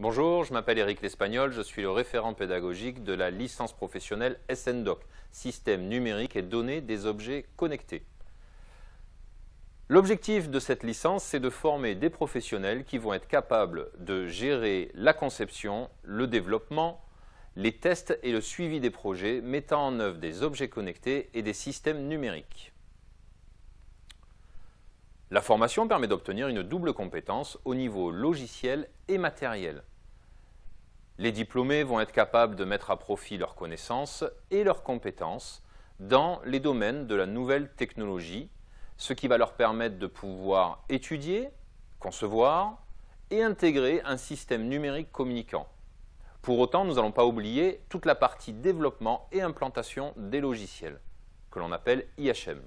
Bonjour, je m'appelle Eric L'Espagnol, je suis le référent pédagogique de la licence professionnelle SNDoc, Système numérique et données des objets connectés. L'objectif de cette licence, c'est de former des professionnels qui vont être capables de gérer la conception, le développement, les tests et le suivi des projets mettant en œuvre des objets connectés et des systèmes numériques. La formation permet d'obtenir une double compétence au niveau logiciel et matériel. Les diplômés vont être capables de mettre à profit leurs connaissances et leurs compétences dans les domaines de la nouvelle technologie, ce qui va leur permettre de pouvoir étudier, concevoir et intégrer un système numérique communicant. Pour autant, nous n'allons pas oublier toute la partie développement et implantation des logiciels, que l'on appelle IHM.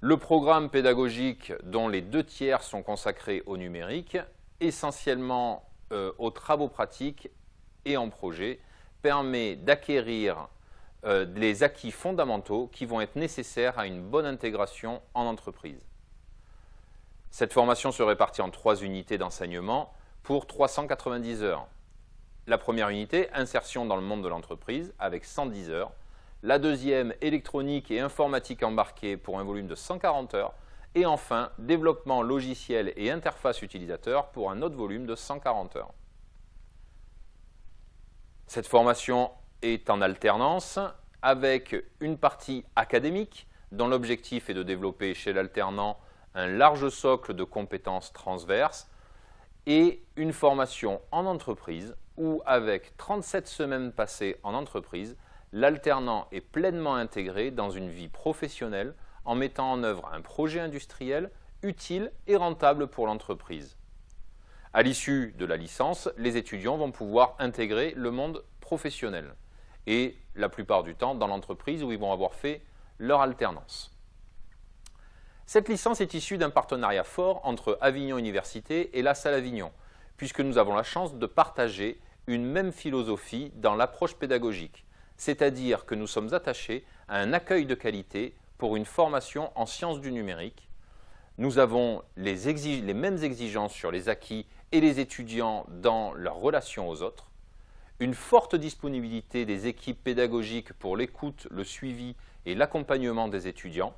Le programme pédagogique dont les deux tiers sont consacrés au numérique essentiellement euh, aux travaux pratiques et en projet, permet d'acquérir euh, les acquis fondamentaux qui vont être nécessaires à une bonne intégration en entreprise. Cette formation se répartit en trois unités d'enseignement pour 390 heures. La première unité, insertion dans le monde de l'entreprise, avec 110 heures. La deuxième, électronique et informatique embarquée pour un volume de 140 heures et enfin, développement logiciel et interface utilisateur pour un autre volume de 140 heures. Cette formation est en alternance avec une partie académique dont l'objectif est de développer chez l'alternant un large socle de compétences transverses et une formation en entreprise où, avec 37 semaines passées en entreprise, l'alternant est pleinement intégré dans une vie professionnelle en mettant en œuvre un projet industriel utile et rentable pour l'entreprise. À l'issue de la licence, les étudiants vont pouvoir intégrer le monde professionnel et la plupart du temps dans l'entreprise où ils vont avoir fait leur alternance. Cette licence est issue d'un partenariat fort entre Avignon Université et la Salle Avignon, puisque nous avons la chance de partager une même philosophie dans l'approche pédagogique, c'est-à-dire que nous sommes attachés à un accueil de qualité pour une formation en sciences du numérique. Nous avons les, les, mêmes exigences sur les acquis et les étudiants dans leur relation aux autres, une forte disponibilité des équipes pédagogiques pour l'écoute, le suivi et l'accompagnement des étudiants,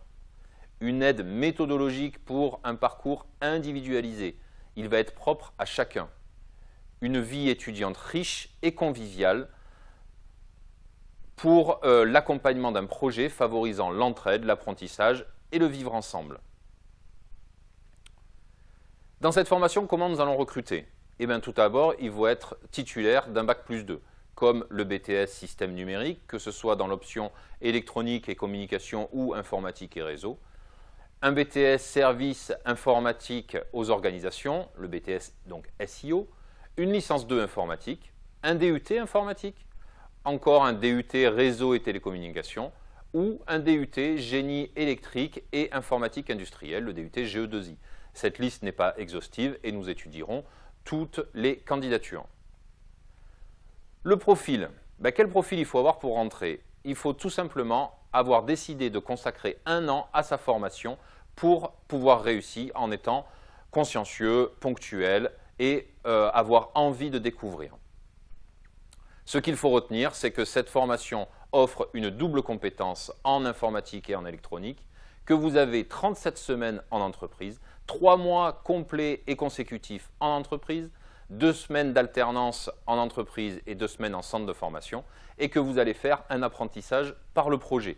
une aide méthodologique pour un parcours individualisé, il va être propre à chacun, une vie étudiante riche et conviviale pour euh, l'accompagnement d'un projet favorisant l'entraide, l'apprentissage et le vivre ensemble. Dans cette formation, comment nous allons recruter Eh bien, tout d'abord, il faut être titulaire d'un bac plus 2, comme le BTS système numérique, que ce soit dans l'option électronique et communication ou informatique et réseau. Un BTS service informatique aux organisations, le BTS donc SIO, une licence 2 informatique, un DUT informatique, encore un DUT réseau et télécommunications ou un DUT génie électrique et informatique industrielle, le DUT GE2I. Cette liste n'est pas exhaustive et nous étudierons toutes les candidatures. Le profil. Ben, quel profil il faut avoir pour rentrer Il faut tout simplement avoir décidé de consacrer un an à sa formation pour pouvoir réussir en étant consciencieux, ponctuel et euh, avoir envie de découvrir. Ce qu'il faut retenir, c'est que cette formation offre une double compétence en informatique et en électronique, que vous avez 37 semaines en entreprise, 3 mois complets et consécutifs en entreprise, 2 semaines d'alternance en entreprise et 2 semaines en centre de formation, et que vous allez faire un apprentissage par le projet.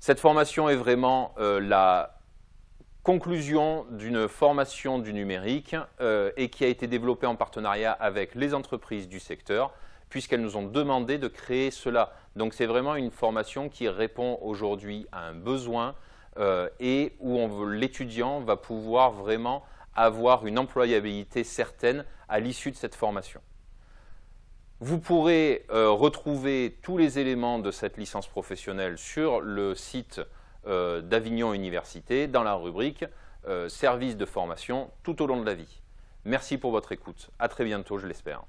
Cette formation est vraiment euh, la conclusion d'une formation du numérique euh, et qui a été développée en partenariat avec les entreprises du secteur, puisqu'elles nous ont demandé de créer cela. Donc c'est vraiment une formation qui répond aujourd'hui à un besoin euh, et où l'étudiant va pouvoir vraiment avoir une employabilité certaine à l'issue de cette formation. Vous pourrez euh, retrouver tous les éléments de cette licence professionnelle sur le site euh, d'Avignon Université dans la rubrique Services de formation tout au long de la vie. Merci pour votre écoute. À très bientôt, je l'espère.